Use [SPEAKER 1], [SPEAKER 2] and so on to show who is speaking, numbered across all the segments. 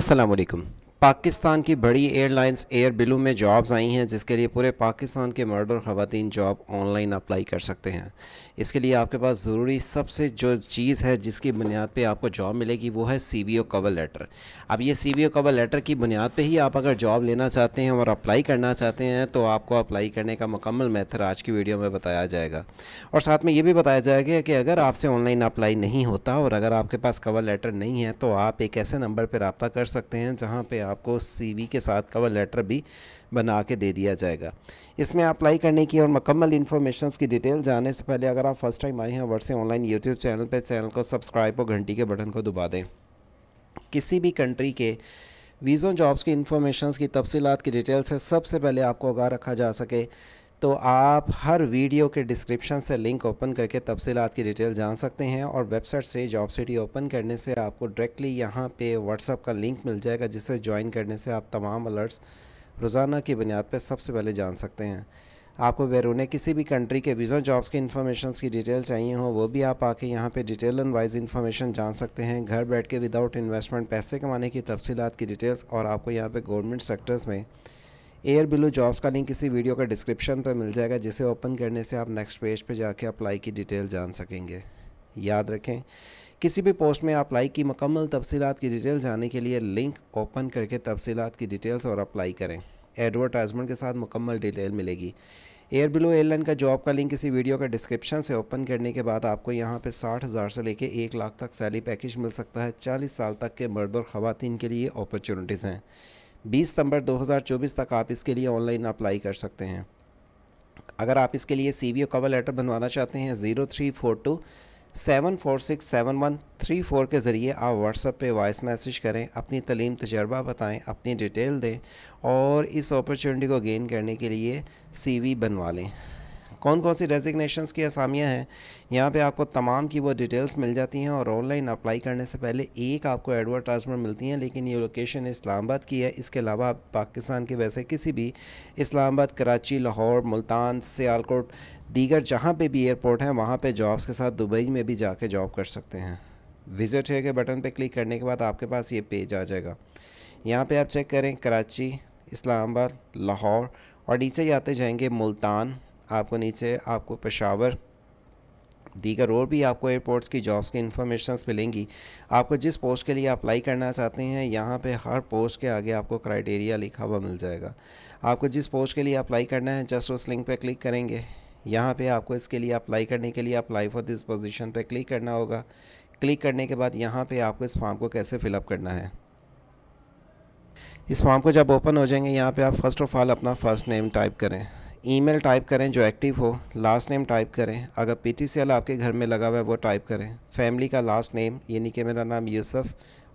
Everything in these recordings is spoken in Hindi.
[SPEAKER 1] असलकम पाकिस्तान की बड़ी एयरलाइंस एयर बिलू में जॉब्स आई हैं जिसके लिए पूरे पाकिस्तान के मर्द और ख़वान जॉब ऑनलाइन अप्लाई कर सकते हैं इसके लिए आपके पास ज़रूरी सबसे जो चीज़ है जिसकी बुनियाद पे आपको जॉब मिलेगी वो है C B O cover letter अब ये C B O cover letter की बुनियाद पे ही आप अगर जॉब लेना चाहते हैं और अप्लाई करना चाहते हैं तो आपको अप्लाई करने का मुकम्मल मेथड आज की वीडियो में बताया जाएगा और साथ में ये भी बताया जाएगा कि अगर आपसे ऑनलाइन अप्लाई नहीं होता और अगर आपके पास कवर लेटर नहीं है तो आप एक ऐसे नंबर पर रबता कर सकते हैं जहाँ पर आपको सीवी के साथ कवर लेटर भी बना के दे दिया जाएगा इसमें अप्लाई करने की और मकम्मल इन्फॉर्मेशन की डिटेल जानने से पहले अगर आप फर्स्ट टाइम आए हैं वर्ड से ऑनलाइन यूट्यूब चैनल पर चैनल को सब्सक्राइब और घंटी के बटन को दबा दें किसी भी कंट्री के वीज़ों जॉब्स की इन्फॉर्मेशन की तफसीत की डिटेल से सबसे पहले आपको आगा रखा जा सके तो आप हर वीडियो के डिस्क्रिप्शन से लिंक ओपन करके तफसीत की डिटेल जान सकते हैं और वेबसाइट से जॉब सिटी ओपन करने से आपको डायरेक्टली यहाँ पे व्हाट्सअप का लिंक मिल जाएगा जिसे ज्वाइन करने से आप तमाम अलर्ट्स रोज़ाना की बुनियाद पर सबसे पहले जान सकते हैं आपको बैरून किसी भी कंट्री के वीज़ा जॉब्स की इन्फॉर्मेशन की डिटेल चाहिए हो वो भी आप आके यहाँ पे डिटेल एंड वाइज इन्फॉर्मेशन जान सकते हैं घर बैठ के विदाउट इन्वेस्टमेंट पैसे कमाने की तफसीत की डिटेल्स और आपको यहाँ पे गवर्नमेंट सेक्टर्स में एयर बिलू जॉब्स का लिंक किसी वीडियो का डिस्क्रिप्शन पर मिल जाएगा जिसे ओपन करने से आप नेक्स्ट पेज पर जाके अप्लाई की डिटेल जान सकेंगे याद रखें किसी भी पोस्ट में अप्लाई की मकम्मल तफसीत की डिटेल जानने के लिए लिंक ओपन करके तफसीत की डिटेल्स और अप्लाई करें एडवर्टाइजमेंट के साथ मुकम्मल डिटेल मिलेगी एयर बिलो एयरलाइन का जॉब का लिंक इसी वीडियो का डिस्क्रिप्शन से ओपन करने के बाद आपको यहाँ पे साठ हज़ार से लेके एक लाख तक सैलरी पैकेज मिल सकता है चालीस साल तक के मर्द और ख़वान के लिए अपॉर्चुनिटीज़ हैं 20 सितंबर 2024 तक आप इसके लिए ऑनलाइन अप्लाई कर सकते हैं अगर आप इसके लिए सी बी कवर लेटर बनवाना चाहते हैं zero three four two seven four six seven one three four के ज़रिए आप व्हाट्सएप पे वॉइस मैसेज करें अपनी तलीम तजर्बा बताएं अपनी डिटेल दें और इस अपॉर्चुनिटी को गेन करने के लिए सी वी बनवा लें कौन कौन सी रेजिग्नेशन की असामियाँ हैं यहाँ पे आपको तमाम की वो डिटेल्स मिल जाती हैं और ऑनलाइन अप्लाई करने से पहले एक आपको एडवर्टाइजमेंट मिलती हैं लेकिन ये लोकेशन इस्लामाबाद की है इसके अलावा आप पाकिस्तान के वैसे किसी भी इस्लामाबाद कराची लाहौर मुल्तान सियालकोट दीगर जहाँ पर भी एयरपोर्ट हैं वहाँ पर जॉब्स के साथ दुबई में भी जाके जॉब कर सकते हैं विज़िट है के बटन पर क्लिक करने के बाद आपके पास ये पेज आ जाएगा यहाँ पर आप चेक करें कराची इस्लामाबाद लाहौर और नीचे जाते जाएंगे मुल्तान आपको नीचे आपको पेशावर दीगर और भी आपको एयरपोर्ट्स की जॉब्स की इन्फॉर्मेशन मिलेंगी आपको जिस पोस्ट के लिए अप्लाई करना चाहते हैं यहाँ पे हर पोस्ट के आगे आपको क्राइटेरिया लिखा हुआ मिल जाएगा आपको जिस पोस्ट के लिए अप्लाई करना है जस्ट उस लिंक पे क्लिक करेंगे यहाँ पे आपको इसके लिए अप्लाई करने के लिए अप्लाई फॉर दिस पोजिशन पर क्लिक करना होगा क्लिक करने के बाद यहाँ पर आपको इस फॉर्म को कैसे फिलअप करना है इस फॉर्म को जब ओपन हो जाएंगे यहाँ पर आप फर्स्ट ऑफ ऑल अपना फर्स्ट नेम टाइप करें ईमेल टाइप करें जो एक्टिव हो लास्ट नेम टाइप करें अगर पीटीसीएल आपके घर में लगा हुआ है वो टाइप करें फैमिली का लास्ट नेम यानी कि मेरा नाम यूसफ़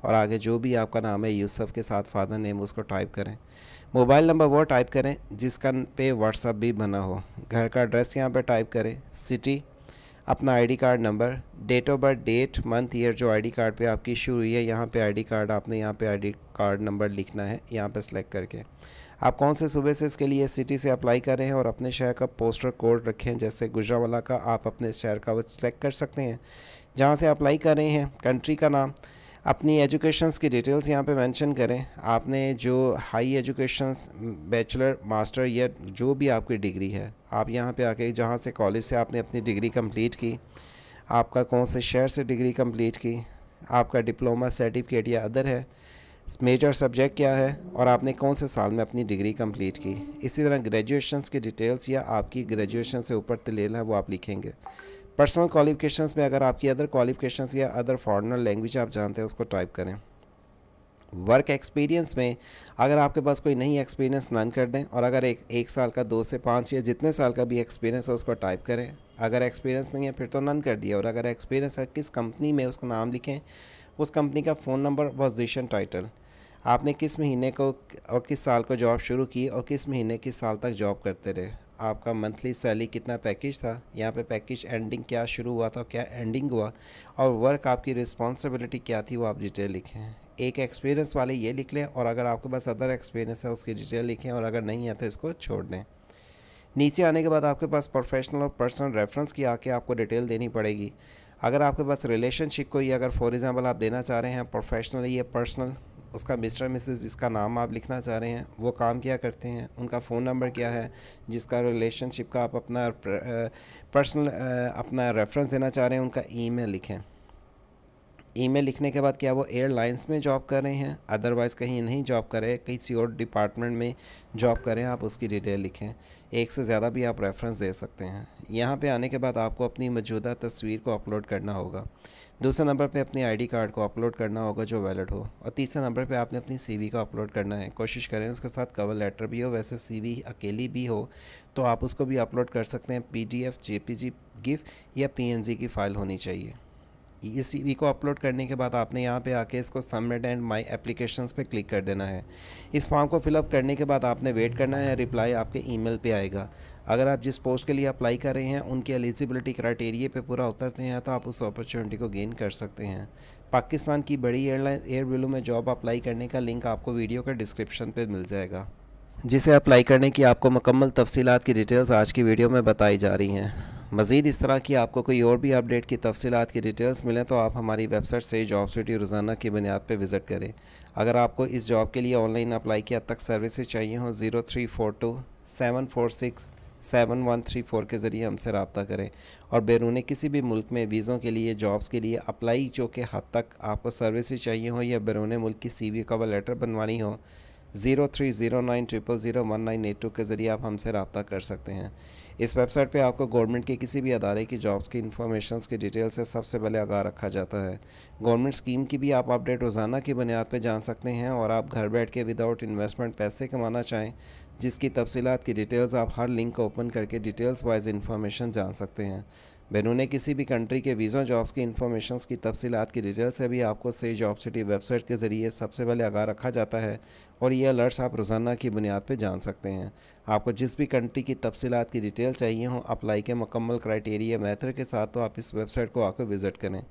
[SPEAKER 1] और आगे जो भी आपका नाम है यूसफ़ के साथ फादर नेम उसको टाइप करें मोबाइल नंबर वो टाइप करें जिसका पे व्हाट्सअप भी बना हो घर का एड्रेस यहाँ पर टाइप करें सिटी अपना ID card number date of birth date month year जो आईडी कार्ड पे आपकी इशू हुई है यहाँ पे आईडी कार्ड आपने यहाँ पे आईडी कार्ड नंबर लिखना है यहाँ पे सेलेक्ट करके आप कौन से सूबे से इसके लिए सिटी से अप्लाई कर रहे हैं और अपने शहर का पोस्टर कोड रखें जैसे गुजरावाला का आप अपने शहर का वो सिलेक्ट कर सकते हैं जहाँ से अप्लाई कर रहे हैं कंट्री का नाम अपनी एजुकेशन की डिटेल्स यहाँ पे मेंशन करें आपने जो हाई एजुकेशन बैचलर मास्टर या जो भी आपकी डिग्री है आप यहाँ पे आके जहाँ से कॉलेज से आपने अपनी डिग्री कंप्लीट की आपका कौन से शहर से डिग्री कंप्लीट की आपका डिप्लोमा सर्टिफिकेट या अदर है मेजर सब्जेक्ट क्या है और आपने कौन से साल में अपनी डिग्री कंप्लीट की इसी तरह ग्रेजुएशन की डिटेल्स या आपकी ग्रेजुएशन से ऊपर तलेल है वो आप लिखेंगे पर्सनल क्वालिफिकेशंस में अगर आपकी अदर क्वालिफिकेशंस या अदर फॉरनर लैंग्वेज आप जानते हैं उसको टाइप करें वर्क एक्सपीरियंस में अगर आपके पास कोई नई एक्सपीरियंस नन कर दें और अगर एक एक साल का दो से पाँच या जितने साल का भी एक्सपीरियंस है उसको टाइप करें अगर एक्सपीरियंस नहीं है फिर तो नन कर दिया और अगर एक्सपीरियंस है किस कंपनी में उसका नाम लिखें उस कंपनी का फ़ोन नंबर पोजिशन टाइटल आपने किस महीने को और किस साल को जॉब शुरू की और किस महीने किस साल तक जॉब करते रहे आपका मंथली सैलरी कितना पैकेज था यहाँ पे पैकेज एंडिंग क्या शुरू हुआ था क्या एंडिंग हुआ और वर्क आपकी रिस्पॉन्सिबिलिटी क्या थी वो आप डिटेल लिखें एक एक्सपीरियंस वाले ये लिख लें और अगर आपके पास अदर एक्सपीरियंस है उसकी डिटेल लिखें और अगर नहीं है तो इसको छोड़ दें नीचे आने के बाद आपके पास प्रोफेशनल और पर्सनल रेफरेंस की आके आपको डिटेल देनी पड़ेगी अगर आपके पास रिलेशनशिप को ही अगर फॉर एग्जांपल आप देना चाह रहे हैं प्रोफेशनल या पर्सनल उसका मिस्टर मिसेस जिसका नाम आप लिखना चाह रहे हैं वो काम क्या करते हैं उनका फ़ोन नंबर क्या है जिसका रिलेशनशिप का आप अपना पर्सनल अपना रेफरेंस देना चाह रहे हैं उनका ईमेल लिखें ईमेल लिखने के बाद क्या वो एयरलाइंस में जॉब कर रहे हैं अदरवाइज़ कहीं नहीं जॉब कर रहे किसी और डिपार्टमेंट में जॉब करें आप उसकी डिटेल लिखें एक से ज़्यादा भी आप रेफरेंस दे सकते हैं यहाँ पे आने के बाद आपको अपनी मौजूदा तस्वीर को अपलोड करना होगा दूसरे नंबर पे अपने आईडी कार्ड को अपलोड करना होगा जो वैलिड हो और तीसरे नंबर पे आपने अपनी सीवी का अपलोड करना है कोशिश करें उसके साथ कवर लेटर भी हो वैसे सीवी अकेली भी हो तो आप उसको भी अपलोड कर सकते हैं पीडीएफ जेपीजी गिफ या पीएनजी की फ़ाइल होनी चाहिए इस सी को अपलोड करने के बाद आपने यहाँ पे आके इसको सबमिट एंड माय एप्लीकेशंस पे क्लिक कर देना है इस फॉर्म को फिलअप करने के बाद आपने वेट करना है रिप्लाई आपके ईमेल पे आएगा अगर आप जिस पोस्ट के लिए अप्लाई कर रहे हैं उनकी एलिजिबिलिटी क्राइटेरिया पे पूरा उतरते हैं तो आप उस अपॉर्चुनिटी को गेन कर सकते हैं पाकिस्तान की बड़ी एयरलाइन एयरवेलो में जॉब अप्लाई करने का लिंक आपको वीडियो के डिस्क्रिप्शन पर मिल जाएगा जिसे अप्लाई करने की आपको मुकम्मल तफसीत की डिटेल्स आज की वीडियो में बताई जा रही हैं मज़ीद इस तरह की आपको कोई और भी अपडेट की तफसीत की डिटेल्स मिलें तो आप हमारी वेबसाइट से जॉब सिटी रोज़ाना की बुनियाद पर विज़िट करें अगर आपको इस जॉब के लिए ऑनलाइन अप्लाई किया तक सर्विसेज चाहिए हों zero three four two seven four six seven one three four के ज़रिए हमसे रबता करें और बैरून किसी भी मुल्क में वीज़ों के लिए जॉब्स के लिए अप्लाई जो कि हद तक आपको सर्विसेज चाहिए हों या बैरून मुल्क की सी वी कवर लेटर बनवानी हो zero three zero nine triple zero one nine eight two के ज़रिए आप हमसे रबता कर सकते हैं इस वेबसाइट पे आपको गवर्नमेंट के किसी भी अदारे की जॉब्स की इन्फॉर्मेशन की डिटेल से सबसे पहले आगाह रखा जाता है गवर्नमेंट स्कीम की भी आप अपडेट रोज़ाना की बुनियाद पर जान सकते हैं और आप घर बैठ के विदाउट इन्वेस्टमेंट पैसे कमाना चाहें जिसकी तफसीत की डिटेल्स आप हर लिंक को ओपन करके डिटेल्स वाइज इन्फॉर्मेशन जान सकते हैं बेनू ने किसी भी कंट्री के वीज़ा जॉब्स की इन्फॉर्मेशन की तफसीत की रिजल्ट से भी आपको से जॉब सिटी वेबसाइट के ज़रिए सबसे पहले आगा रखा जाता है और ये अलर्ट्स आप रोज़ाना की बुनियाद पर जान सकते हैं आपको जिस भी कंट्री की तफसीत की डिटेल चाहिए हों अप्लाई के मकम्मल क्राइटेरिया मैथर के साथ तो आप इस वेबसाइट को आकर विज़िट करें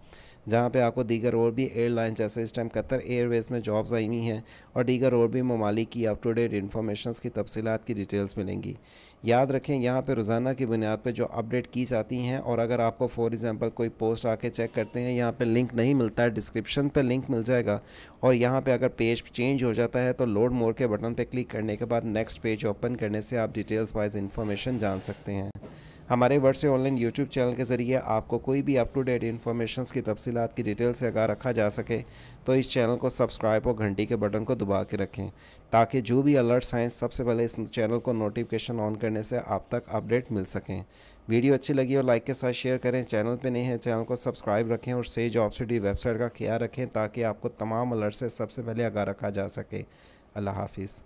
[SPEAKER 1] जहाँ पर आपको दीगर और भी एयरलाइन जैसे इस टाइम कतर एयरवेज़ में जॉब्स आई हुई हैं और दीगर और भी ममालिक की अप टू डेट इन्फॉर्मेशन की तफसीत की डिटेल्स मिलेंगी याद रखें यहाँ पर रोज़ाना की बुनियाद पर जो अपडेट की जाती हैं और अगर आपको फॉर एग्ज़ाम्पल कोई पोस्ट आके चेक करते हैं यहाँ पे लिंक नहीं मिलता है डिस्क्रिप्शन पे लिंक मिल जाएगा और यहाँ पे अगर पेज चेंज हो जाता है तो लोड मोर के बटन पे क्लिक करने के बाद नेक्स्ट पेज ओपन करने से आप डिटेल्स वाइज इन्फॉर्मेशन जान सकते हैं हमारे वर्ड से ऑनलाइन यूट्यूब चैनल के ज़रिए आपको कोई भी अप टू डेट इन्फॉर्मेशन की तफसीत की डिटेल से अगर रखा जा सके तो इस चैनल को सब्सक्राइब और घंटी के बटन को दबा के रखें ताकि जो भी अलर्ट्स आएँ सबसे पहले इस चैनल को नोटिफिकेशन ऑन करने से आप तक अपडेट मिल सकें वीडियो अच्छी लगी हो लाइक के साथ शेयर करें चैनल पे नहीं है चैनल को सब्सक्राइब रखें और सेज ऑफ सिटी वेबसाइट का ख्याल रखें ताकि आपको तमाम अलर्ट से सबसे पहले आगा रखा जा सके अल्लाह हाफिज़